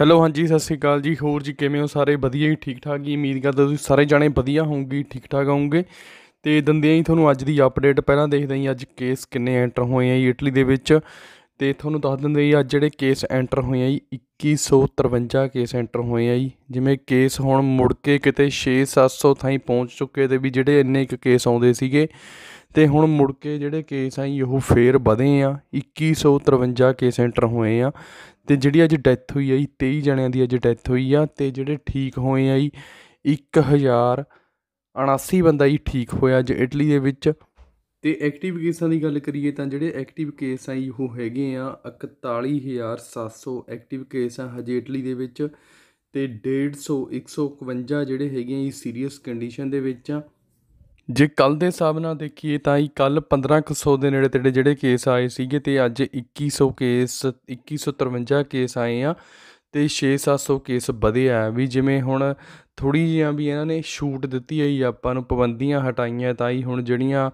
hello ਹਾਂਜੀ ਸਤਿ ਸ੍ਰੀ ਅਕਾਲ ਜੀ ਹੋਰ ਜੀ ਕਿਵੇਂ ਹੋ ਸਾਰੇ ਵਧੀਆ ਹੀ ਠੀਕ ਠਾਕ ਹੀ ਉਮੀਦ ਕਰਦਾ ਤੁਸੀਂ ਸਾਰੇ ਜਾਣੇ ਵਧੀਆ ਹੋਵੋਗੇ ਠੀਕ ਠਾਕ ਹੋਵੋਗੇ ਤੇ ਦੰਦਿਆਂ ਹੀ ਤੁਹਾਨੂੰ ਅੱਜ ਦੀ ਅਪਡੇਟ ਪਹਿਲਾਂ ਦੇਖਦੇ ਹਾਂ ਅੱਜ ਕੇਸ ਕਿੰਨੇ ਐਂਟਰ ਹੋਏ ਆ ਇਟਲੀ ਦੇ ਵਿੱਚ ਤੇ ਤੁਹਾਨੂੰ ਦੱਸ ਦਿੰਦੇ ਜੀ ਅੱਜ ਜਿਹੜੇ ਕੇਸ ਐਂਟਰ ਹੋਏ ਆ ਜੀ 2153 ਕੇਸ ਐਂਟਰ ਹੋਏ ਆ ਜੀ ਜਿਵੇਂ ਕੇਸ ਹੁਣ ਮੁੜ ਕੇ ਕਿਤੇ 6-700 ਥਾਈਂ ਪਹੁੰਚ ਚੁੱਕੇ ਤੇ ਵੀ ਜਿਹੜੇ ਇੰਨੇ ਇੱਕ ਕੇਸ ਆਉਂਦੇ ਸੀਗੇ ਤੇ ਹੁਣ ਮੁੜ ਕੇ ਜਿਹੜੇ ਕੇਸ ਆਈ ਜੀ ਉਹ ਫੇਰ ਵਧੇ ਆ 2153 ਕੇਸ ਐਂਟਰ ਹੋਏ ਆ ਤੇ ਜਿਹੜੀ ਅੱਜ ਡੈਥ ਹੋਈ ਹੈ ਜੀ 23 ਜਣਿਆਂ ਦੀ ਅੱਜ ਡੈਥ ਹੋਈ ਆ ਤੇ ਜਿਹੜੇ ਠੀਕ ਹੋਏ ਆ ਜੀ 1079 ਬੰਦਾ ਹੀ ਠੀਕ ਹੋਇਆ ਜੇ ਇਟਲੀ ਦੇ ਵਿੱਚ ਤੇ ਐਕਟਿਵ ਕੇਸਾਂ ਦੀ ਗੱਲ ਕਰੀਏ ਤਾਂ ਜਿਹੜੇ ਐਕਟਿਵ ਕੇਸ ਆ ਜੀ ਉਹ ਹੈਗੇ ਆ 41700 ਐਕਟਿਵ ਕੇਸ ਆ ਹਜੇ ਇਟਲੀ ਦੇ ਵਿੱਚ ਤੇ 150 151 ਜਿਹੜੇ ਹੈਗੇ ਆ ਜੀ ਸੀਰੀਅਸ ਕੰਡੀਸ਼ਨ ਦੇ ਵਿੱਚ ਆ ਜੇ ਕੱਲ ਦੇ ਹਿਸਾਬ ਨਾਲ ਦੇਖੀਏ ਤਾਂ ਹੀ ਕੱਲ 1500 ਦੇ ਨੇੜੇ ਤੇੜੇ ਜਿਹੜੇ ਕੇਸ ਆਏ ਸੀਗੇ ਤੇ ਅੱਜ 2100 ਕੇਸ 2153 ਕੇਸ ਆਏ ਆ ਤੇ 6700 ਕੇਸ ਵਧਿਆ ਵੀ ਜਿਵੇਂ ਹੁਣ ਥੋੜੀ ਜਿਹੀਆਂ ਵੀ ਇਹਨਾਂ ਨੇ ਛੂਟ ਦਿੱਤੀ ਹੈ ਆਪਾਂ ਨੂੰ ਪਾਬੰਦੀਆਂ ਹਟਾਈਆਂ ਤਾਂ ਹੀ ਹੁਣ ਜਿਹੜੀਆਂ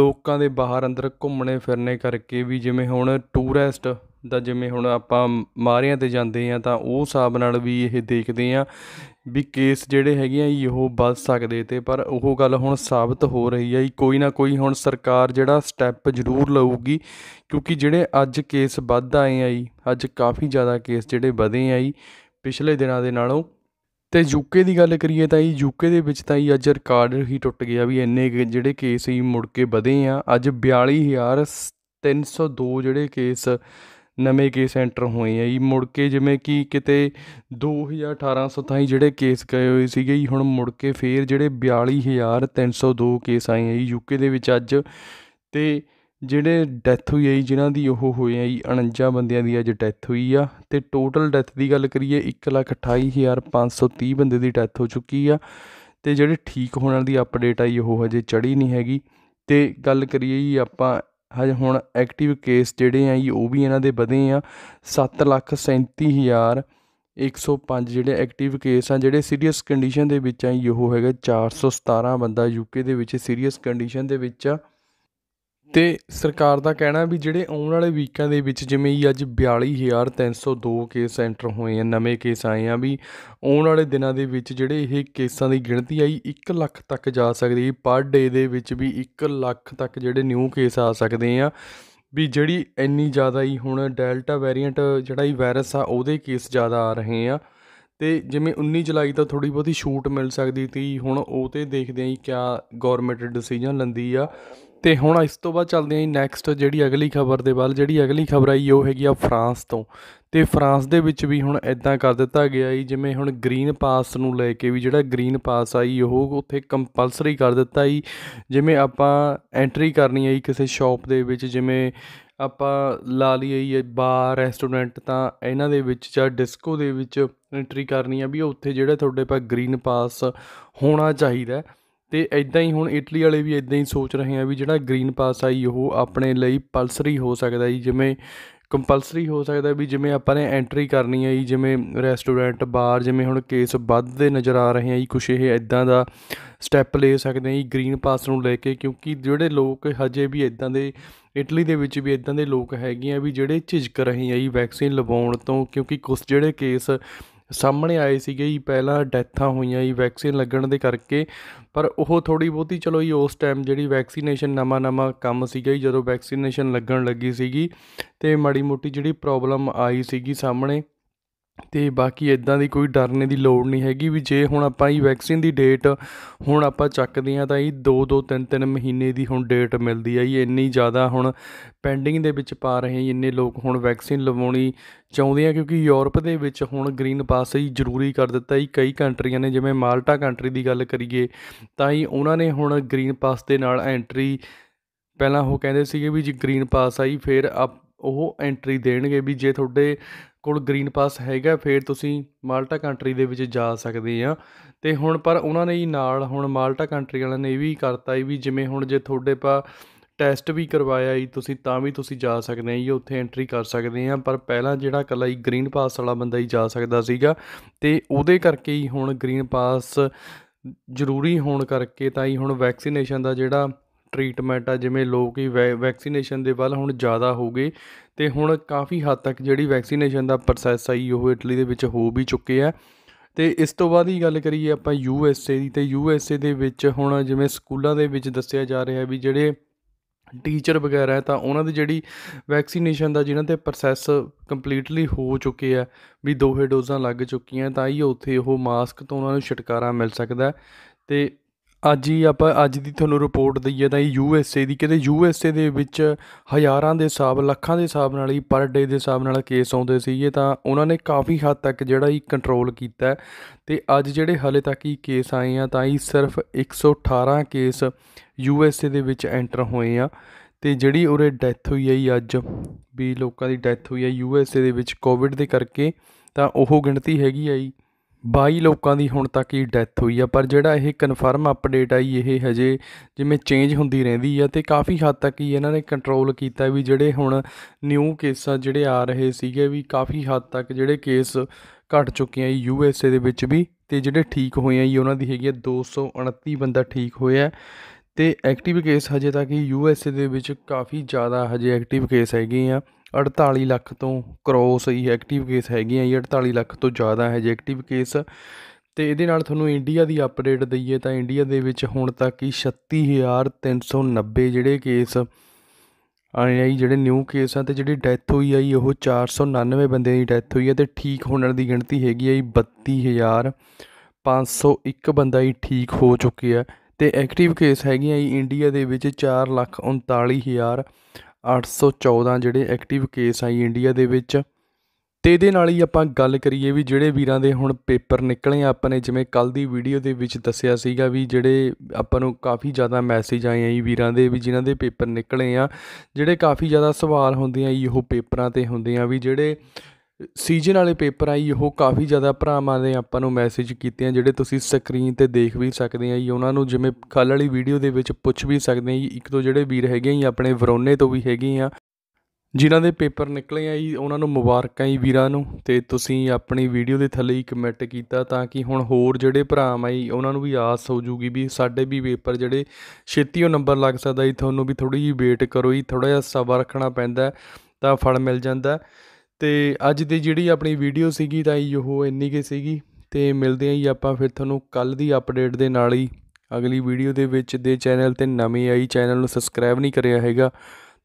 ਲੋਕਾਂ ਦੇ ਬਾਹਰ ਅੰਦਰ ਘੁੰਮਣੇ ਫਿਰਨੇ ਕਰਕੇ ਵੀ ਜਿਵੇਂ ਹੁਣ ਟੂਰਿਸਟ ਦਾ ਜਿਵੇਂ ਹੁਣ ਆਪਾਂ ਮਾਰਿਆਂ ਤੇ ਜਾਂਦੇ ਆ ਤਾਂ ਉਹ ਹਿਸਾਬ ਨਾਲ ਵੀ ਇਹ ਦੇਖਦੇ ਆ ਵੀ ਕੇਸ ਜਿਹੜੇ ਹੈਗੇ ਆ ਇਹੋ ਵੱਧ ਸਕਦੇ ਤੇ ਪਰ ਉਹ ਗੱਲ ਹੁਣ ਸਾਬਤ ਹੋ ਰਹੀ ਹੈ ਕੋਈ ਨਾ ਕੋਈ ਹੁਣ ਸਰਕਾਰ ਜਿਹੜਾ ਸਟੈਪ ਜ਼ਰੂਰ ਲਊਗੀ ਕਿਉਂਕਿ ਜਿਹੜੇ ਅੱਜ ਕੇਸ ਵੱਧ ਆਏ ਆ ਜੀ ਅੱਜ ਕਾਫੀ ਜ਼ਿਆਦਾ ਕੇਸ ਜਿਹੜੇ ਵਧੇ ਆ ਜੀ ਪਿਛਲੇ ਦਿਨਾਂ ਦੇ ਨਾਲੋਂ ਤੇ ਯੂਕੇ ਦੀ ਗੱਲ ਕਰੀਏ ਤਾਂ ਇਹ ਯੂਕੇ ਦੇ ਵਿੱਚ ਤਾਂ ਇਹ ਅੱਜ ਰਿਕਾਰਡ ਹੀ ਟੁੱਟ ਗਿਆ ਵੀ ਇੰਨੇ ਜਿਹੜੇ ਕੇਸ ਹੀ ਮੁੜ ਕੇ ਵਧੇ ਆ ਅੱਜ 42302 ਜਿਹੜੇ ਕੇਸ ਨਵੇਂ ਕੇਸ ਸੈਂਟਰ ਹੋਏ ਆ ਜੀ ਮੁੜ ਕੇ ਜਿਵੇਂ ਕਿ ਕਿਤੇ 2018 27 ਜਿਹੜੇ ਕੇਸ ਗਏ ਹੋਏ ਸੀਗੇ ਜੀ ਹੁਣ ਮੁੜ ਕੇ ਫੇਰ ਜਿਹੜੇ 42302 ਕੇਸ ਆਏ ਆ ਜੀ ਯੂਕੇ ਦੇ ਵਿੱਚ ਅੱਜ ਤੇ ਜਿਹੜੇ ਡੈਥ ਹੋਈ ਹੈ ਜਿਨ੍ਹਾਂ ਦੀ ਉਹ ਹੋਏ ਆ ਜੀ 49 ਬੰਦਿਆਂ ਦੀ ਅੱਜ ਡੈਥ ਹੋਈ ਆ ਤੇ ਟੋਟਲ ਡੈਥ ਦੀ ਗੱਲ ਕਰੀਏ 128530 ਬੰਦੇ ਦੀ ਡੈਥ ਹੋ ਚੁੱਕੀ ਆ ਤੇ ਜਿਹੜੇ ਠੀਕ ਹੋਣ ਦੀ ਅਪਡੇਟ ਆਈ ਉਹ ਹਜੇ ਚੜੀ ਨਹੀਂ ਹੈਗੀ ਤੇ ਗੱਲ ਕਰੀਏ ਜੀ ਆਪਾਂ ਹਜੇ ਹੁਣ ਐਕਟਿਵ ਕੇਸ ਜਿਹੜੇ ਆ ਜੀ ਉਹ ਵੀ ਇਹਨਾਂ ਦੇ ਵਧੇ ਆ 737000 105 ਜਿਹੜੇ ਐਕਟਿਵ ਕੇਸ ਆ ਜਿਹੜੇ ਸੀਰੀਅਸ ਕੰਡੀਸ਼ਨ ਦੇ ਵਿੱਚ ਆ ਇਹੋ ਹੈਗਾ 417 ਬੰਦਾ ਯੂਕੇ ਦੇ ਵਿੱਚ ਸੀਰੀਅਸ ਕੰਡੀਸ਼ਨ ਦੇ ਵਿੱਚ ਆ ਤੇ ਸਰਕਾਰ ਦਾ ਕਹਿਣਾ ਵੀ ਜਿਹੜੇ ਆਉਣ ਵਾਲੇ ਵੀਕਾਂ ਦੇ ਵਿੱਚ ਜਿਵੇਂ ਹੀ ਅੱਜ 42302 ਕੇਸ ਸੈਂਟਰ ਹੋਏ ਆ ਨਵੇਂ ਕੇਸ ਆਏ ਆ ਵੀ ਆਉਣ ਵਾਲੇ ਦਿਨਾਂ ਦੇ ਵਿੱਚ ਜਿਹੜੇ ਇਹ ਕੇਸਾਂ ਦੀ ਗਿਣਤੀ ਆਈ 1 ਲੱਖ ਤੱਕ ਜਾ ਸਕਦੀ ਪਰ ਡੇ ਦੇ ਵਿੱਚ ਵੀ 1 ਲੱਖ ਤੱਕ ਜਿਹੜੇ ਨਿਊ ਕੇਸ ਆ ਸਕਦੇ ਆ ਵੀ ਜਿਹੜੀ ਇੰਨੀ ਜ਼ਿਆਦਾ ਹੀ ਹੁਣ ਡੈਲਟਾ ਵੇਰੀਐਂਟ ਜਿਹੜਾ ਹੀ ਵਾਇਰਸ ਆ ਉਹਦੇ ਕੇਸ ਜ਼ਿਆਦਾ ਆ ਰਹੇ ਆ ਤੇ ਜਿਵੇਂ 19 ਜੁਲਾਈ ਤੋਂ ਥੋੜੀ ਬਹੁਤੀ ਛੂਟ ਮਿਲ ਸਕਦੀ ਤੀ ਹੁਣ ਉਹ ਤੇ ਦੇਖਦੇ ਆਂ ਕੀ ਕਿਆ ਗਵਰਨਮੈਂਟ ਡਿਸੀਜਨ ਲੰਦੀ ਆ ਤੇ ਹੁਣ ਇਸ ਤੋਂ ਬਾਅਦ ਚੱਲਦੇ ਆਂ ਨੈਕਸਟ ਜਿਹੜੀ ਅਗਲੀ ਖਬਰ ਦੇ ਵੱਲ ਜਿਹੜੀ ਅਗਲੀ ਖਬਰ ਆਈ ਉਹ ਹੈਗੀ ਆ ਫਰਾਂਸ ਤੋਂ ਤੇ ਫਰਾਂਸ ਦੇ ਵਿੱਚ ਵੀ ਹੁਣ ਇਦਾਂ ਕਰ ਦਿੱਤਾ ਗਿਆ ਈ ਜਿਵੇਂ ਹੁਣ ਗ੍ਰੀਨ ਪਾਸ ਨੂੰ ਲੈ ਕੇ ਵੀ ਜਿਹੜਾ ਗ੍ਰੀਨ ਪਾਸ ਆਈ ਉਹ ਉੱਥੇ ਕੰਪਲਸਰੀ ਕਰ ਦਿੱਤਾ ਈ ਜਿਵੇਂ ਆਪਾਂ ਐਂਟਰੀ ਕਰਨੀ ਆਈ ਕਿਸੇ ਸ਼ਾਪ ਦੇ ਵਿੱਚ ਜਿਵੇਂ ਆਪਾਂ ਲਾ ਲਈਏ ਬਾਰ ਰੈਸਟੋਰੈਂਟ ਤਾਂ ਇਹਨਾਂ ਦੇ ਵਿੱਚ ਜਾਂ ਡਿਸਕੋ ਦੇ ਵਿੱਚ ਐਂਟਰੀ ਕਰਨੀ ਆ ਵੀ ਉੱਥੇ ਜਿਹੜਾ ਤੁਹਾਡੇ ਪਾ ਗ੍ਰੀਨ ਪਾਸ ਹੋਣਾ ਚਾਹੀਦਾ ਤੇ ਇਦਾਂ ਹੀ ਹੁਣ ਇਟਲੀ ਵਾਲੇ ਵੀ ਇਦਾਂ ਹੀ ਸੋਚ ਰਹੇ ਆ ਵੀ ਜਿਹੜਾ ਗ੍ਰੀਨ ਪਾਸ ਆਈ ਉਹ ਆਪਣੇ ਲਈ ਪਲਸਰੀ ਹੋ ਸਕਦਾ ਜੀ ਜਿਵੇਂ ਕੰਪਲਸਰੀ ਹੋ ਸਕਦਾ ਵੀ ਜਿਵੇਂ ਆਪਾਂ ਨੇ ਐਂਟਰੀ ਕਰਨੀ ਹੈ ਜੀ ਜਿਵੇਂ ਰੈਸਟੋਰੈਂਟ ਬਾਰ ਜਿਵੇਂ ਹੁਣ ਕੇਸ ਵੱਧਦੇ ਨਜ਼ਰ ਆ ਰਹੇ ਆ ਜੀ ਕੁਛ ਇਹ ਇਦਾਂ ਦਾ ਸਟੈਪ ਲੈ ਸਕਦੇ ਆ ਜੀ ਗ੍ਰੀਨ ਪਾਸ ਨੂੰ ਲੈ ਕੇ ਕਿਉਂਕਿ ਜਿਹੜੇ ਲੋਕ ਹਜੇ ਵੀ ਇਦਾਂ ਦੇ ਇਟਲੀ ਦੇ ਵਿੱਚ ਵੀ ਇਦਾਂ ਦੇ ਲੋਕ ਹੈਗੇ ਆ ਵੀ ਜਿਹੜੇ ਝਿਜਕ ਰਹੇ ਆ ਜੀ ਵੈਕਸੀਨ ਲਵਾਉਣ ਤੋਂ ਕਿਉਂਕਿ ਕੁਝ ਜਿਹੜੇ ਕੇਸ ਸਾਹਮਣੇ ਆਏ ਸੀਗੇ ਜੀ ਪਹਿਲਾਂ ਡੈਥਾਂ ਹੋਈਆਂ ਜੀ ਵੈਕਸੀਨ ਲੱਗਣ ਦੇ ਕਰਕੇ ਪਰ ਉਹ ਥੋੜੀ ਬਹੁਤੀ ਚਲੋ ਜੀ ਉਸ ਟਾਈਮ ਜਿਹੜੀ ਵੈਕਸੀਨੇਸ਼ਨ ਨਵਾਂ ਨਵਾਂ ਕੰਮ ਸੀਗਾ ਜੀ ਜਦੋਂ ਵੈਕਸੀਨੇਸ਼ਨ ਲੱਗਣ ਲੱਗੀ ਸੀਗੀ ਤੇ ਮਾੜੀ ਮੋਟੀ ਜਿਹੜੀ ਪ੍ਰੋਬਲਮ ਆਈ ਸੀਗੀ ਸਾਹਮਣੇ ਤੇ ਬਾਕੀ ਇਦਾਂ ਦੀ ਕੋਈ ਡਰਨੇ ਦੀ ਲੋੜ ਨਹੀਂ ਹੈਗੀ ਵੀ ਜੇ ਹੁਣ ਆਪਾਂ ਇਹ ਵੈਕਸੀਨ ਦੀ ਡੇਟ ਹੁਣ ਆਪਾਂ ਚੱਕਦੇ ਹਾਂ ਤਾਂ ਇਹ 2-2 3-3 ਮਹੀਨੇ ਦੀ ਹੁਣ ਡੇਟ ਮਿਲਦੀ ਆ ਇਹ ਇੰਨੀ ਜ਼ਿਆਦਾ ਹੁਣ ਪੈਂਡਿੰਗ ਦੇ ਵਿੱਚ ਪਾ ਰਹੇ ਇੰਨੇ ਲੋਕ ਹੁਣ ਵੈਕਸੀਨ ਲਵਾਉਣੀ ਚਾਹੁੰਦੇ ਆ ਕਿਉਂਕਿ ਯੂਰਪ ਦੇ ਵਿੱਚ ਹੁਣ ਗ੍ਰੀਨ ਪਾਸ ਹੀ ਜ਼ਰੂਰੀ ਕਰ ਦਿੱਤਾ ਹੈ ਕਈ ਕੰਟਰੀਆਂ ਨੇ ਜਿਵੇਂ ਮਾਲਟਾ ਕੰਟਰੀ ਦੀ ਗੱਲ ਕਰੀਏ ਤਾਂ ਹੀ ਉਹਨਾਂ ਨੇ ਹੁਣ ਗ੍ਰੀਨ ਪਾਸ ਦੇ ਨਾਲ ਐਂਟਰੀ ਪਹਿਲਾਂ ਉਹ ਕਹਿੰਦੇ ਸੀਗੇ ਵੀ ਜੇ ਗ੍ਰੀਨ ਪਾਸ ਆਈ ਫਿਰ ਉਹ ਐਂਟਰੀ ਦੇਣਗੇ ਵੀ ਜੇ ਤੁਹਾਡੇ ਕੋਲ ਗ੍ਰੀਨ ਪਾਸ ਹੈਗਾ ਫੇਰ ਤੁਸੀਂ ਮਾਲਟਾ ਕੰਟਰੀ ਦੇ ਵਿੱਚ ਜਾ ਸਕਦੇ ਆ ਤੇ ਹੁਣ ਪਰ ਉਹਨਾਂ ਨੇ ਹੀ ਨਾਲ ਹੁਣ ਮਾਲਟਾ ਕੰਟਰੀ ਵਾਲਿਆਂ ਨੇ ਇਹ ਵੀ ਕਰਤਾ ਵੀ ਜਿਵੇਂ ਹੁਣ ਜੇ ਤੁਹਾਡੇ ਪਾ ਟੈਸਟ ਵੀ ਕਰਵਾਇਆ ਜੀ ਤੁਸੀਂ ਤਾਂ ਵੀ ਤੁਸੀਂ ਜਾ ਸਕਦੇ ਆ ਜੀ ਉੱਥੇ ਐਂਟਰੀ ਕਰ ਸਕਦੇ ਆ ਪਰ ਪਹਿਲਾਂ ਜਿਹੜਾ ਕੱਲਾ ਹੀ ਗ੍ਰੀਨ ਪਾਸ ਵਾਲਾ ਬੰਦਾ ਹੀ ਜਾ ਸਕਦਾ ਸੀਗਾ ਤੇ ਉਹਦੇ ਕਰਕੇ ਹੀ ਹੁਣ ਗ੍ਰੀਨ ਪਾਸ ਜ਼ਰੂਰੀ ਹੋਣ ਕਰਕੇ ਤਾਂ ਹੀ ਹੁਣ ਵੈਕਸੀਨੇਸ਼ਨ ਦਾ ਜਿਹੜਾ ਟਰੀਟਮੈਂਟ ਆ ਜਿਵੇਂ ਲੋਕ ਹੀ ਵੈਕਸੀਨੇਸ਼ਨ ਦੇ ਵੱਲ ਹੁਣ ਜ਼ਿਆਦਾ ਹੋ ਗਏ ਤੇ ਹੁਣ ਕਾਫੀ ਹੱਦ ਤੱਕ ਜਿਹੜੀ ਵੈਕਸੀਨੇਸ਼ਨ ਦਾ ਪ੍ਰੋਸੈਸ ਆਈ ਉਹ ਇਟਲੀ ਦੇ ਵਿੱਚ ਹੋ ਵੀ ਚੁੱਕੇ ਆ ਤੇ ਇਸ ਤੋਂ ਬਾਅਦ ਹੀ ਗੱਲ ਕਰੀਏ ਆਪਾਂ ਯੂ ਐਸ ਏ ਦੀ ਤੇ ਯੂ ਐਸ ਏ ਦੇ ਵਿੱਚ ਹੁਣ ਜਿਵੇਂ ਸਕੂਲਾਂ ਦੇ ਵਿੱਚ ਦੱਸਿਆ ਜਾ ਰਿਹਾ ਵੀ ਜਿਹੜੇ ਟੀਚਰ ਵਗੈਰਾ ਤਾਂ ਉਹਨਾਂ ਦੀ ਜਿਹੜੀ ਵੈਕਸੀਨੇਸ਼ਨ ਦਾ ਜਿਨ੍ਹਾਂ ਤੇ ਪ੍ਰੋਸੈਸ ਕੰਪਲੀਟਲੀ ਹੋ ਚੁੱਕੇ ਆ ਵੀ ਦੋਹੇ ਡੋਜ਼ਾਂ ਲੱਗ ਚੁੱਕੀਆਂ ਤਾਂ ਹੀ ਉੱਥੇ ਉਹ ਮਾਸਕ ਤੋਂ ਉਹਨਾਂ ਨੂੰ ਛਟਕਾਰਾ ਮਿਲ ਸਕਦਾ ਤੇ ਅੱਜ ਹੀ ਆਪਾਂ ਅੱਜ ਦੀ ਤੁਹਾਨੂੰ ਰਿਪੋਰਟ ਦਈਏ ਤਾਂ ਇਹ ਯੂ ਐਸ ਏ ਦੀ ਕਿਤੇ ਯੂ ਐਸ ਏ ਦੇ ਵਿੱਚ ਹਜ਼ਾਰਾਂ ਦੇ ਹਿਸਾਬ ਲੱਖਾਂ ਦੇ ਹਿਸਾਬ ਨਾਲ ਹੀ ਪਰ ਡੇ ਦੇ ਹਿਸਾਬ ਨਾਲ ਕੇਸ ਆਉਂਦੇ ਸੀਗੇ ਤਾਂ ਉਹਨਾਂ ਨੇ ਕਾਫੀ ਹੱਦ ਤੱਕ ਜਿਹੜਾ ਹੀ ਕੰਟਰੋਲ ਕੀਤਾ ਤੇ ਅੱਜ ਜਿਹੜੇ ਹਾਲੇ ਤੱਕ ਹੀ ਕੇਸ ਆਏ ਆ ਤਾਂ ਹੀ ਸਿਰਫ 118 ਕੇਸ ਯੂ ਐਸ ਏ ਦੇ ਵਿੱਚ ਐਂਟਰ ਹੋਏ ਆ ਤੇ ਜਿਹੜੀ ਉਰੇ ਡੈਥ ਹੋਈ ਹੈ ਅੱਜ ਵੀ ਲੋਕਾਂ ਦੀ ਡੈਥ ਹੋਈ ਹੈ ਯੂ ਐਸ ਏ ਦੇ ਵਿੱਚ ਕੋਵਿਡ ਦੇ ਕਰਕੇ ਤਾਂ ਉਹ ਗਿਣਤੀ ਹੈਗੀ ਆਈ 22 ਲੋਕਾਂ ਦੀ ਹੁਣ ਤੱਕ ਹੀ ਡੈਥ ਹੋਈ ਆ ਪਰ ਜਿਹੜਾ ਇਹ ਕਨਫਰਮ ਅਪਡੇਟ ਆਈ ਇਹ ਹਜੇ ਜਿਵੇਂ ਚੇਂਜ ਹੁੰਦੀ ਰਹਿੰਦੀ ਆ ਤੇ ਕਾਫੀ ਹੱਦ ਤੱਕ ਹੀ ਇਹਨਾਂ ਨੇ ਕੰਟਰੋਲ ਕੀਤਾ ਵੀ ਜਿਹੜੇ ਹੁਣ ਨਿਊ ਕੇਸਾਂ ਜਿਹੜੇ ਆ ਰਹੇ ਸੀਗੇ ਵੀ ਕਾਫੀ ਹੱਦ ਤੱਕ ਜਿਹੜੇ ਕੇਸ ਘਟ ਚੁੱਕੇ ਆ ਯੂ ਐਸ ਏ ਦੇ ਵਿੱਚ ਵੀ ਤੇ ਜਿਹੜੇ ਠੀਕ ਹੋਏ ਆ ਜੀ ਉਹਨਾਂ ਦੀ ਹੈਗੀ ਆ 229 ਬੰਦਾ ਠੀਕ ਹੋਇਆ ਤੇ ਐਕਟਿਵ ਕੇਸ ਹਜੇ ਤੱਕ ਹੀ ਯੂ ਐਸ ਏ ਦੇ ਵਿੱਚ ਕਾਫੀ ਜ਼ਿਆਦਾ ਹਜੇ ਐਕਟਿਵ ਕੇਸ ਹੈਗੇ ਆ 48 ਲੱਖ ਤੋਂ ਕ੍ਰੋਸ ਹੀ ਐਕਟਿਵ ਕੇਸ ਹੈਗੇ ਆ ਜੀ 48 ਲੱਖ ਤੋਂ ਜ਼ਿਆਦਾ ਹੈ ਜੀ ਐਕਟਿਵ ਕੇਸ ਤੇ ਇਹਦੇ ਨਾਲ ਤੁਹਾਨੂੰ ਇੰਡੀਆ ਦੀ ਅਪਡੇਟ ਦਈਏ ਤਾਂ ਇੰਡੀਆ ਦੇ ਵਿੱਚ ਹੁਣ ਤੱਕ ਹੀ 36390 ਜਿਹੜੇ ਕੇਸ ਆਏ ਆਈ ਜਿਹੜੇ ਨਿਊ ਕੇਸ ਆ ਤੇ ਜਿਹੜੀ ਡੈਥ ਹੋਈ ਆਈ ਉਹ 499 ਬੰਦੇ ਦੀ ਡੈਥ ਹੋਈ ਹੈ ਤੇ ਠੀਕ ਹੋਣ ਦੀ ਗਿਣਤੀ ਹੈਗੀ ਆਈ 32501 ਬੰਦਾ ਹੀ ਠੀਕ ਹੋ ਚੁੱਕਿਆ ਤੇ ਐਕਟਿਵ ਕੇਸ ਹੈਗੀਆਂ ਜੀ ਇੰਡੀਆ ਦੇ ਵਿੱਚ 439000 814 ਜਿਹੜੇ ਐਕਟਿਵ ਕੇਸ ਆਈ ਇੰਡੀਆ ਦੇ ਵਿੱਚ ਤੇ ਇਹਦੇ ਨਾਲ ਹੀ ਆਪਾਂ ਗੱਲ ਕਰੀਏ ਵੀ ਜਿਹੜੇ ਵੀਰਾਂ ਦੇ ਹੁਣ ਪੇਪਰ ਨਿਕਲੇ ਆ ਆਪਣੇ ਜਿਵੇਂ ਕੱਲ ਦੀ ਵੀਡੀਓ ਦੇ ਵਿੱਚ ਦੱਸਿਆ ਸੀਗਾ ਵੀ ਜਿਹੜੇ ਆਪਾਂ ਨੂੰ ਕਾਫੀ ਜ਼ਿਆਦਾ ਮੈਸੇਜ ਆਏ ਆ ਜੀ ਵੀਰਾਂ ਦੇ ਵੀ ਜਿਨ੍ਹਾਂ ਦੇ ਪੇਪਰ ਨਿਕਲੇ ਆ ਜਿਹੜੇ ਕਾਫੀ ਜ਼ਿਆਦਾ ਸਵਾਲ ਹੁੰਦੇ ਆ ਜੀ ਉਹ ਪੇਪਰਾਂ ਤੇ ਹੁੰਦੇ ਆ ਵੀ ਜਿਹੜੇ ਸੀਜ਼ਨ ਵਾਲੇ ਪੇਪਰ ਆਈ ਉਹ ਕਾਫੀ ਜ਼ਿਆਦਾ ਭਰਾਵਾਂ ਨੇ ਆਪਾਂ ਨੂੰ ਮੈਸੇਜ ਕੀਤੇ ਆ ਜਿਹੜੇ ਤੁਸੀਂ ਸਕਰੀਨ ਤੇ ਦੇਖ ਵੀ ਸਕਦੇ ਆ ਜੀ ਉਹਨਾਂ ਨੂੰ ਜਿਵੇਂ ਕੱਲ ਵਾਲੀ ਵੀਡੀਓ ਦੇ ਵਿੱਚ ਪੁੱਛ ਵੀ ਸਕਦੇ ਆ ਜੀ ਇੱਕ ਤੋਂ ਜਿਹੜੇ ਵੀਰ ਹੈਗੇ ਆ ਆਪਣੇ ਵਰੋਨੇ ਤੋਂ ਵੀ ਹੈਗੇ ਆ ਜਿਨ੍ਹਾਂ ਦੇ ਪੇਪਰ ਨਿਕਲੇ ਆ ਜੀ ਉਹਨਾਂ ਨੂੰ ਮੁਬਾਰਕਾਂ ਜੀ ਵੀਰਾਂ ਨੂੰ ਤੇ ਤੁਸੀਂ ਆਪਣੀ ਵੀਡੀਓ ਦੇ ਥੱਲੇ ਹੀ ਕਮੈਂਟ ਕੀਤਾ ਤਾਂ ਕਿ ਹੁਣ ਹੋਰ ਜਿਹੜੇ ਆ ਆਈ ਉਹਨਾਂ ਨੂੰ ਵੀ ਆਸ ਹੋ ਜੂਗੀ ਵੀ ਸਾਡੇ ਵੀ ਪੇਪਰ ਜਿਹੜੇ ਛੇਤੀ ਉਹ ਨੰਬਰ ਲੱਗ ਸਕਦਾ ਜੀ ਤੁਹਾਨੂੰ ਵੀ ਥੋੜੀ ਜੀ ਵੇਟ ਕਰੋ ਜੀ ਥੋੜਾ ਜਿਹਾ ਸਬਰ ਰੱਖਣਾ ਪੈਂਦਾ ਤਾਂ ਫਲ ਮਿਲ ਜਾਂਦਾ ਤੇ ਅੱਜ ਦੀ ਜਿਹੜੀ ਆਪਣੀ ਵੀਡੀਓ ਸੀਗੀ ਤਾਂ ਇਹੋ ਇੰਨੀ ਕੇ ਸੀਗੀ ਤੇ ਮਿਲਦੇ ਆਂ ਜੀ ਆਪਾਂ ਫਿਰ ਤੁਹਾਨੂੰ ਕੱਲ ਦੀ ਅਪਡੇਟ ਦੇ ਨਾਲ ਹੀ ਅਗਲੀ ਵੀਡੀਓ ਦੇ ਵਿੱਚ ਦੇ ਚੈਨਲ ਤੇ ਨਵੀਂ ਆਈ ਚੈਨਲ ਨੂੰ ਸਬਸਕ੍ਰਾਈਬ ਨਹੀਂ ਕਰਿਆ ਹੈਗਾ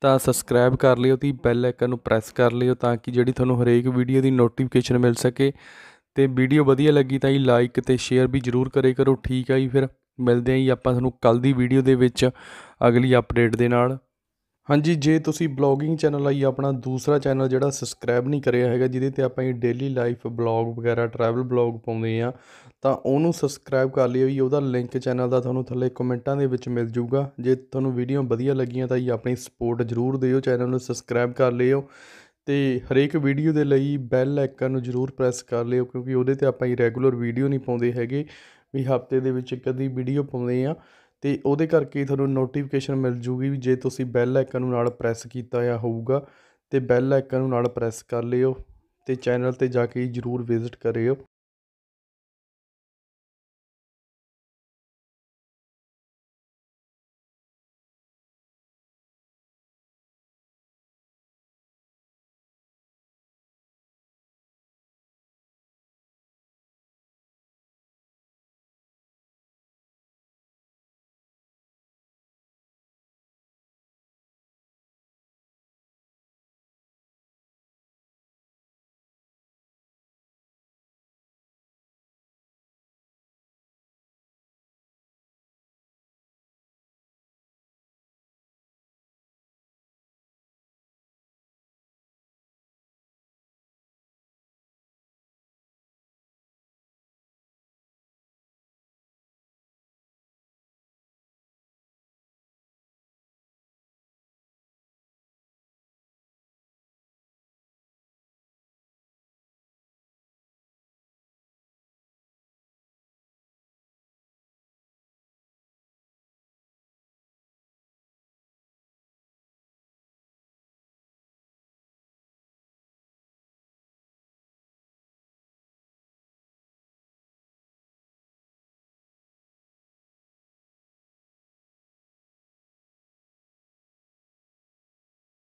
ਤਾਂ ਸਬਸਕ੍ਰਾਈਬ ਕਰ ਲਿਓ ਤੇ ਬੈਲ ਆਈਕਨ ਨੂੰ ਪ੍ਰੈਸ ਕਰ ਲਿਓ ਤਾਂ ਕਿ ਜਿਹੜੀ ਤੁਹਾਨੂੰ ਹਰੇਕ ਵੀਡੀਓ ਦੀ ਨੋਟੀਫਿਕੇਸ਼ਨ ਮਿਲ ਸਕੇ ਤੇ ਵੀਡੀਓ ਵਧੀਆ ਲੱਗੀ ਤਾਂ ਜੀ ਲਾਈਕ ਤੇ ਸ਼ੇਅਰ ਵੀ ਜ਼ਰੂਰ ਕਰੇ ਕਰੋ ਠੀਕ ਆ ਜੀ ਫਿਰ ਮਿਲਦੇ ਆਂ ਜੀ ਆਪਾਂ ਤੁਹਾਨੂੰ ਕੱਲ ਦੀ ਵੀਡੀਓ ਦੇ ਵਿੱਚ ਅਗਲੀ ਅਪਡੇਟ ਦੇ ਨਾਲ ਹਾਂਜੀ ਜੇ ਤੁਸੀਂ ਬਲੌਗਿੰਗ ਚੈਨਲ ਲਈ ਆਪਣਾ ਦੂਸਰਾ ਚੈਨਲ ਜਿਹੜਾ ਸਬਸਕ੍ਰਾਈਬ ਨਹੀਂ ਕਰਿਆ ਹੈਗਾ ਜਿਹਦੇ ਤੇ ਆਪਾਂ ਇਹ ਡੇਲੀ ਲਾਈਫ ਬਲੌਗ ਵਗੈਰਾ ਟਰੈਵਲ ਬਲੌਗ ਪਾਉਂਦੇ ਆ ਤਾਂ ਉਹਨੂੰ ਸਬਸਕ੍ਰਾਈਬ ਕਰ ਲਿਓ ਜੀ ਉਹਦਾ ਲਿੰਕ ਚੈਨਲ ਦਾ ਤੁਹਾਨੂੰ ਥੱਲੇ ਕਮੈਂਟਾਂ ਦੇ ਵਿੱਚ ਮਿਲ ਜਾਊਗਾ ਜੇ ਤੁਹਾਨੂੰ ਵੀਡੀਓ ਵਧੀਆ ਲੱਗੀਆਂ ਤਾਂ ਜੀ ਆਪਣੀ ਸਪੋਰਟ ਜ਼ਰੂਰ ਦਿਓ ਚੈਨਲ ਨੂੰ ਸਬਸਕ੍ਰਾਈਬ ਕਰ ਲਿਓ ਤੇ ਹਰੇਕ ਵੀਡੀਓ ਦੇ ਲਈ ਬੈਲ ਆਈਕਨ ਨੂੰ ਜ਼ਰੂਰ ਪ੍ਰੈਸ ਕਰ ਲਿਓ ਕਿਉਂਕਿ ਉਹਦੇ ਤੇ ਆਪਾਂ ਹੀ ਰੈਗੂਲਰ ਵੀਡੀਓ ਨਹੀਂ ਪਾਉਂਦੇ ਹੈਗੇ ਵੀ ਹਫਤੇ ਦੇ ਵਿੱਚ ਇੱਕ ਅੱਧੀ ਵੀਡੀਓ ਪਾਉਂਦੇ ਆ ਤੇ ਉਹਦੇ ਕਰਕੇ ਤੁਹਾਨੂੰ ਨੋਟੀਫਿਕੇਸ਼ਨ ਮਿਲ ਜੂਗੀ ਵੀ ਜੇ ਤੁਸੀਂ ਬੈਲ ਆਈਕਨ ਨੂੰ ਨਾਲ ਪ੍ਰੈਸ ਕੀਤਾ ਆ ਹੋਊਗਾ ਤੇ ਬੈਲ ਆਈਕਨ ਨੂੰ ਨਾਲ ਪ੍ਰੈਸ ਕਰ ਲਿਓ ਤੇ ਚੈਨਲ 'ਤੇ ਜਾ ਕੇ ਜ਼ਰੂਰ ਵਿਜ਼ਿਟ ਕਰਿਓ